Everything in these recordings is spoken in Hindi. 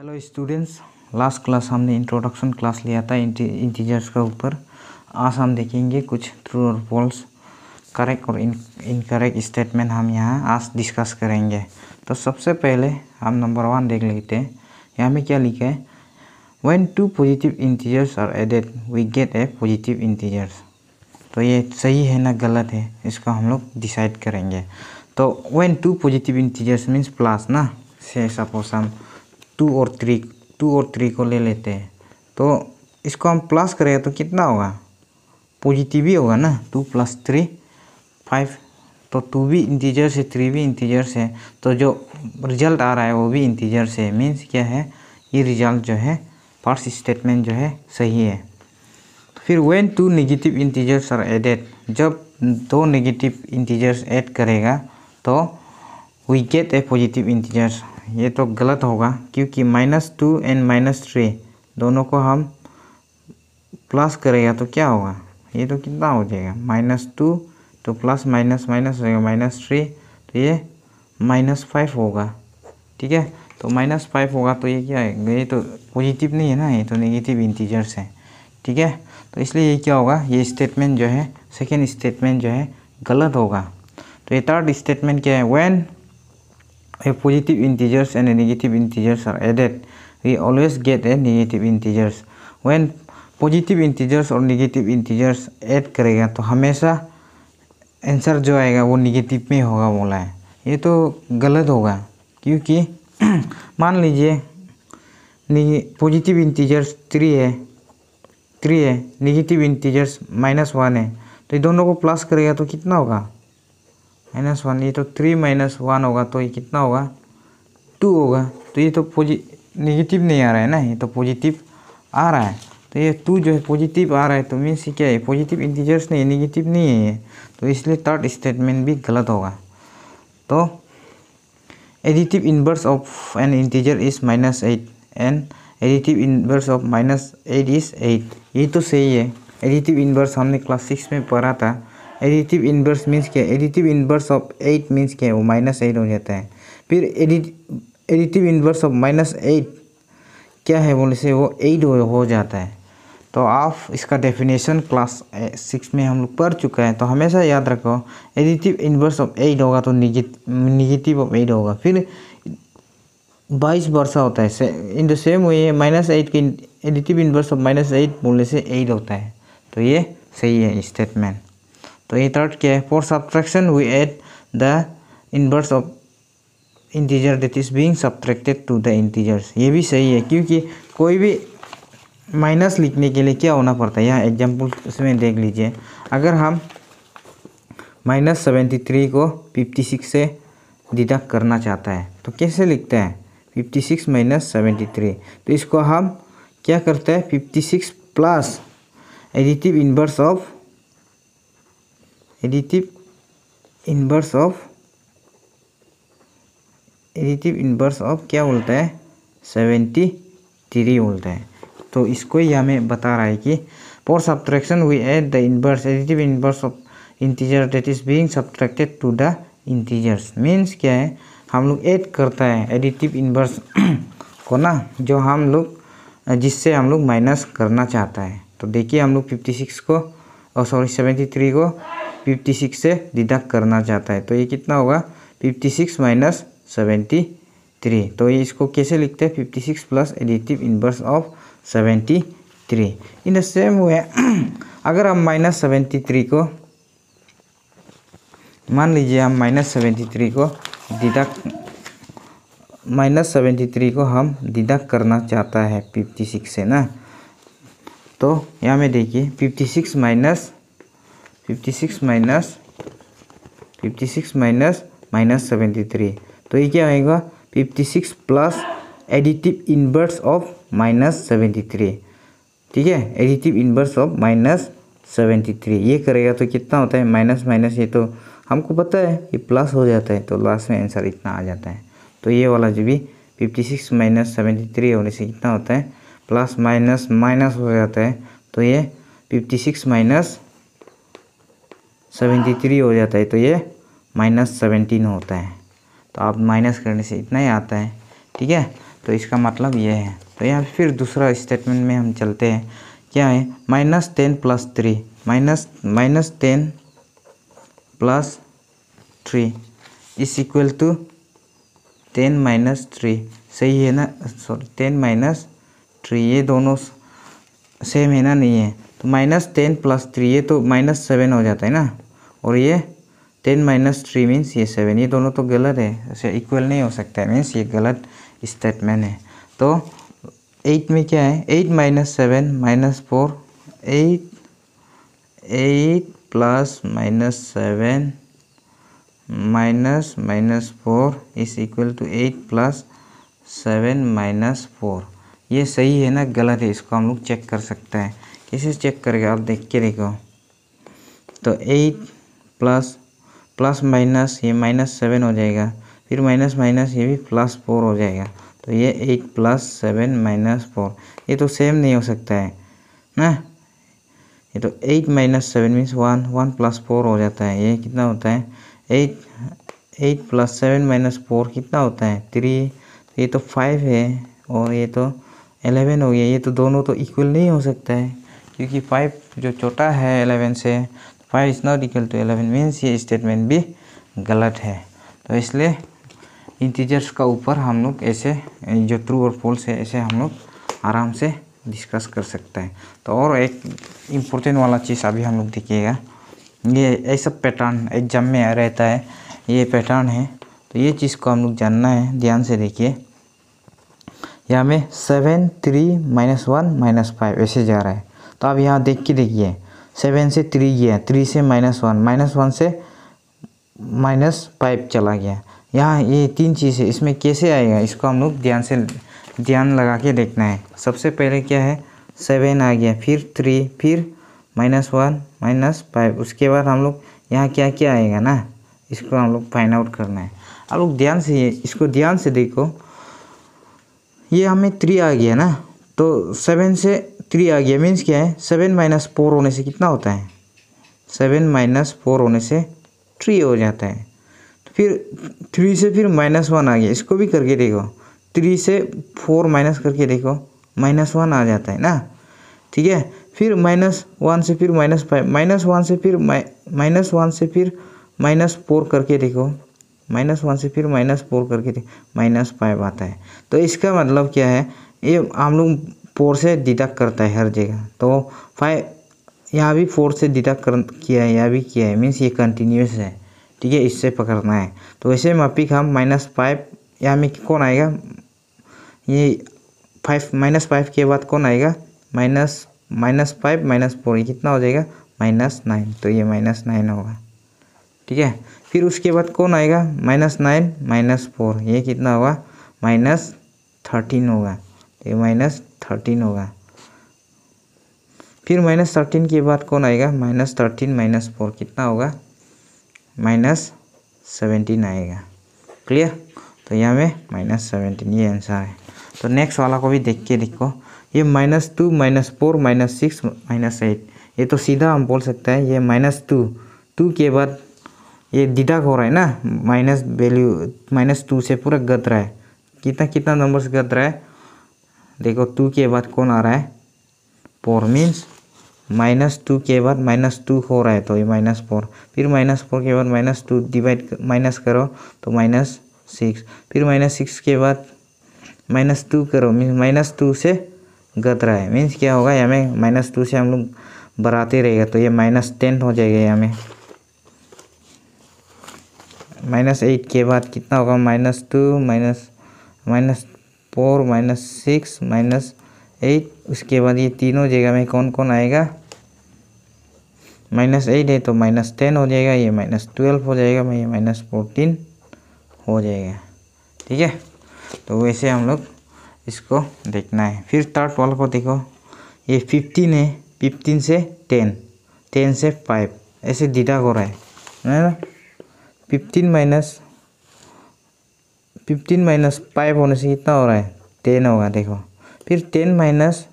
हेलो स्टूडेंट्स लास्ट क्लास हमने इंट्रोडक्शन क्लास लिया था इंटीजर्स के ऊपर आज हम देखेंगे कुछ ट्रू और फॉल्स करेक्ट और इनकरेक्ट स्टेटमेंट हम यहाँ आज डिस्कस करेंगे तो सबसे पहले हम नंबर वन देख लेते हैं यहाँ में क्या लिखा है when two positive integers are added we get a positive integers तो ये सही है ना गलत है इसको हम लोग डिसाइड करेंगे तो when two positive integers means plus ना से सपोज हम टू और थ्री टू और थ्री को ले लेते हैं तो इसको हम प्लस करेंगे तो कितना होगा पॉजिटिव ही होगा ना टू प्लस थ्री फाइव तो टू भी इंटीजर से थ्री भी इंटीजर से तो जो रिजल्ट आ रहा है वो भी इंटीजर से मीन्स क्या है ये रिजल्ट जो है फर्स्ट स्टेटमेंट जो है सही है तो फिर when two negative integers are added जब दो नेगेटिव इंटीजर्स ऐड करेगा तो we get a positive integer ये तो गलत होगा क्योंकि minus two and minus three दोनों को हम प्लस करेगा तो क्या होगा ये तो कितना हो जाएगा माइनस टू तो प्लस माइनस माइनस रहेगा माइनस थ्री तो ये माइनस फाइव होगा ठीक है तो माइनस फाइव होगा तो ये क्या है ये तो पॉजिटिव नहीं है ना ये तो नेगेटिव इंटीजर्स है ठीक है तो इसलिए ये क्या होगा ये स्टेटमेंट जो है सेकेंड स्टेटमेंट जो है गलत होगा तो ये थर्ड स्टेटमेंट क्या है when if positive integers and negative integers are added we always get a negative integers when positive integers और नेगेटिव इंटीजर्स ऐड करेगा तो हमेशा आंसर जो आएगा वो नेगेटिव में होगा बोला है ये तो गलत होगा क्योंकि मान लीजिए पॉजिटिव इंटीजर्स थ्री है थ्री है नेगेटिव इंटीजर्स माइनस वन है तो ये दोनों को प्लस करेगा तो कितना होगा माइनस वन ये तो थ्री माइनस वन होगा तो ये कितना होगा टू होगा तो ये तो पॉजि निगेटिव नहीं आ रहा है ना ये तो पॉजिटिव आ रहा है तो ये टू जो है पॉजिटिव आ रहा है तो मीन्स क्या है पॉजिटिव इंटीजर्स नहीं निगेटिव नहीं है ये तो इसलिए थर्ड स्टेटमेंट भी गलत होगा तो additive inverse of an integer is minus eight and additive inverse of minus eight is eight ये तो सही है एडिटिव इनवर्स हमने क्लास सिक्स में पढ़ा था एडिटिव इन्वर्स मीन्स क्या additive inverse of eight means क्या है वो माइनस एट हो जाता है फिर edit additive inverse of minus eight क्या है बोले से वो एट हो जाता है तो आप इसका डेफिनेशन क्लास सिक्स में हम लोग पढ़ चुका है तो हमेशा याद रखो एडिटिव इन्वर्स ऑफ एट होगा तो निगेटिव ऑफ एट होगा फिर बाईस वर्षा होता है in the same way minus eight के additive inverse of minus eight बोलने से एट होता है तो ये सही है स्टेटमेंट तो ये थर्ड क्या है for subtraction we add the inverse of integer that is being subtracted to the integers ये भी सही है क्योंकि कोई भी माइनस लिखने के लिए क्या होना पड़ता है यहाँ एग्जाम्पल उसमें देख लीजिए अगर हम माइनस सेवेंटी थ्री को फिफ्टी सिक्स से डिडक्ट करना चाहता है तो कैसे लिखते हैं fifty six minus seventy three तो इसको हम क्या करते हैं fifty six plus additive inverse of additive inverse of additive inverse of क्या बोलता है सेवेंटी थ्री बोलता है तो इसको ही हमें बता रहा है कि for subtraction we add the inverse additive inverse of integer that is being subtracted to the integers means क्या है हम लोग ऐड करता है एडिटिव इन्वर्स को ना जो हम लोग जिससे हम लोग माइनस करना चाहता है तो देखिए हम लोग फिफ्टी सिक्स को और सॉरी सेवेंटी थ्री को फिफ्टी सिक्स से डिडक्ट करना चाहता है तो ये कितना होगा fifty six minus seventy three तो ये इसको कैसे लिखते हैं fifty six plus additive inverse of seventy three in the same way अगर हम माइनस सेवेंटी थ्री को मान लीजिए हम माइनस सेवेंटी थ्री को डिडक्ट माइनस सेवेंटी थ्री को हम डिडक्ट करना चाहता है फिफ्टी सिक्स से ना तो यहाँ में देखिए fifty six minus fifty six minus fifty six minus minus seventy three तो ये क्या आएगा fifty six plus additive inverse of minus seventy three ठीक है additive inverse of minus seventy three ये करेगा तो कितना होता है माइनस माइनस ये तो हमको पता है ये प्लस हो जाता है तो लास्ट में आंसर इतना आ जाता है तो ये वाला जो भी fifty six minus seventy three होने से कितना होता है प्लस माइनस माइनस हो जाता है तो ये fifty six minus seventy three हो जाता है तो ये माइनस सेवेंटीन होता है तो आप माइनस करने से इतना ही आता है ठीक है तो इसका मतलब ये है तो यहाँ फिर दूसरा स्टेटमेंट में हम चलते हैं क्या है minus ten plus three minus minus ten plus three is equal to ten minus three सही है ना सॉरी टेन माइनस थ्री ये दोनों सेम है ना नहीं है तो माइनस टेन प्लस थ्री ये तो माइनस सेवन हो जाता है ना और ये टेन माइनस थ्री मीन्स ये सेवन ये दोनों तो गलत है ऐसे इक्वल नहीं हो सकता है मीन्स ये गलत स्टेटमेंट है तो एट में क्या है eight minus seven minus four eight eight plus minus seven minus minus four is equal to eight plus seven minus four ये सही है ना गलत है इसको हम लोग चेक कर सकते हैं कैसे चेक करके आप देख के देखो तो एट प्लस प्लस माइनस ये माइनस सेवन हो जाएगा फिर माइनस माइनस ये भी प्लस फोर हो जाएगा तो ये eight plus seven minus four ये तो सेम नहीं हो सकता है ना ये तो eight minus seven means one one plus four हो जाता है ये कितना होता है eight eight plus seven minus four कितना होता है थ्री तो ये तो फाइव है और ये तो एलेवन हो गया ये तो दोनों तो इक्वल नहीं हो सकता है क्योंकि फाइव जो छोटा है एलेवन से five is not equal to eleven means ये स्टेटमेंट भी गलत है तो इसलिए इंटीजर्स का ऊपर हम लोग ऐसे जो ट्रू और फॉल्स है ऐसे हम लोग आराम से डिस्कस कर सकते हैं तो और एक इम्पोर्टेंट वाला चीज़ अभी हम लोग देखिएगा ये ऐसा पैटर्न एग्जाम में रहता है ये पैटर्न है तो ये चीज़ को हम लोग जानना है ध्यान से देखिए यहाँ में seven three minus one minus five ऐसे जा रहा है तो आप यहाँ देख के देखिए सेवन से थ्री गया थ्री से माइनस वन माइनस वन से माइनस फाइव चला गया यहाँ ये तीन चीज़ है इसमें कैसे आएगा इसको हम लोग ध्यान से ध्यान लगा के देखना है सबसे पहले क्या है सेवन आ गया फिर थ्री फिर माइनस वन माइनस फाइव उसके बाद हम लोग यहाँ क्या क्या आएगा ना इसको हम लोग फाइंड आउट करना है आप लोग ध्यान से ये इसको ध्यान से देखो ये हमें थ्री आ गया ना तो सेवन से थ्री आ गया मीन्स क्या है सेवन माइनस फोर होने से कितना होता है सेवन माइनस फोर होने से थ्री हो जाता है तो फिर थ्री से फिर माइनस वन आ गया इसको भी करके देखो थ्री से फोर माइनस करके देखो माइनस वन आ जाता है ना ठीक है फिर माइनस वन से फिर माइनस फाइव माइनस वन से फिर माइनस वन से फिर माइनस फोर करके देखो माइनस वन से फिर माइनस फोर करके देखो माइनस फाइव आता है तो इसका मतलब क्या है ये हम लोग फोर से डिडक्ट करता है हर जगह तो फाइव यहाँ भी फोर से डिडक्ट कर किया है यहाँ भी किया है मीन्स ये कंटिन्यूस है ठीक है इससे पकड़ना है तो वैसे मपिक हम माइनस फाइव यहाँ में कौन आएगा ये फाइव माइनस फाइव के बाद कौन आएगा minus minus five minus four ये कितना हो जाएगा माइनस नाइन तो ये माइनस नाइन होगा ठीक है फिर उसके बाद कौन आएगा माइनस नाइन माइनस फोर ये कितना होगा माइनस थर्टीन होगा ये माइनस थर्टीन होगा फिर माइनस थर्टीन के बाद कौन आएगा माइनस थर्टीन माइनस फोर कितना होगा माइनस सेवेंटीन आएगा क्लियर तो यहाँ में माइनस सेवेंटीन ये आंसर है तो नेक्स्ट वाला को भी देख के देखो ये minus two minus four minus six minus eight ये तो सीधा हम बोल सकते हैं ये माइनस टू टू के बाद ये डिडक्ट हो रहा है ना माइनस वैल्यू माइनस टू से पूरा गत रहा है कितना कितना नंबर से गत रहा है देखो टू के बाद कौन आ रहा है फोर मीन्स माइनस टू के बाद माइनस टू हो रहा है तो ये माइनस फोर फिर माइनस फोर के बाद माइनस टू डिवाइड माइनस करो तो माइनस सिक्स फिर माइनस सिक्स के बाद माइनस टू करो मीन्स माइनस टू से घट रहा है मीन्स क्या होगा यहाँ में माइनस टू से हम लोग बढ़ाते रहेगा तो ये माइनस टेन हो जाएगा यहाँ हमें माइनस एट के बाद कितना होगा minus two minus minus four minus six minus eight उसके बाद ये तीनों जगह में कौन कौन आएगा माइनस एट है तो माइनस टेन हो जाएगा ये माइनस ट्वेल्व हो जाएगा मैं ये माइनस फोर्टीन हो जाएगा ठीक है तो वैसे हम लोग इसको देखना है फिर थर्ड वाला को देखो ये फिफ्टीन है फिफ्टीन से टेन टेन से फाइव ऐसे डिडा हो रहा है ना fifteen minus fifteen minus five होने से कितना हो रहा है टेन होगा देखो फिर टेन माइनस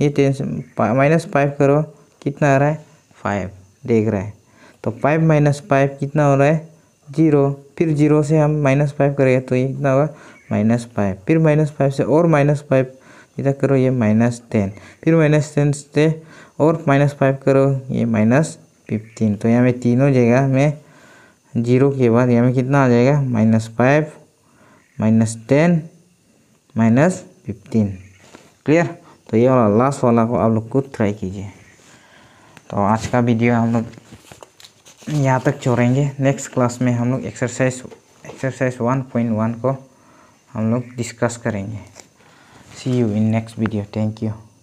ये टेन से माइनस फाइव करो कितना आ रहा है फाइव देख रहा है तो फाइव माइनस फाइव कितना हो रहा है जीरो फिर जीरो से हम माइनस फाइव करेंगे तो ये कितना होगा माइनस फाइव फिर माइनस फाइव से और माइनस फाइव इधर करो ये माइनस टेन फिर माइनस टेन से और माइनस फाइव करो ये माइनस फिफ्टीन तो यहाँ में तीनों जगह में जीरो के बाद यहाँ में कितना आ जाएगा minus five minus ten minus fifteen clear तो ये वाला लास्ट वाला को आप लोग खुद ट्राई कीजिए तो आज का वीडियो हम लोग यहाँ तक छोड़ेंगे नेक्स्ट क्लास में हम लोग exercise exercise one point one को हम लोग डिस्कस करेंगे see you in next video thank you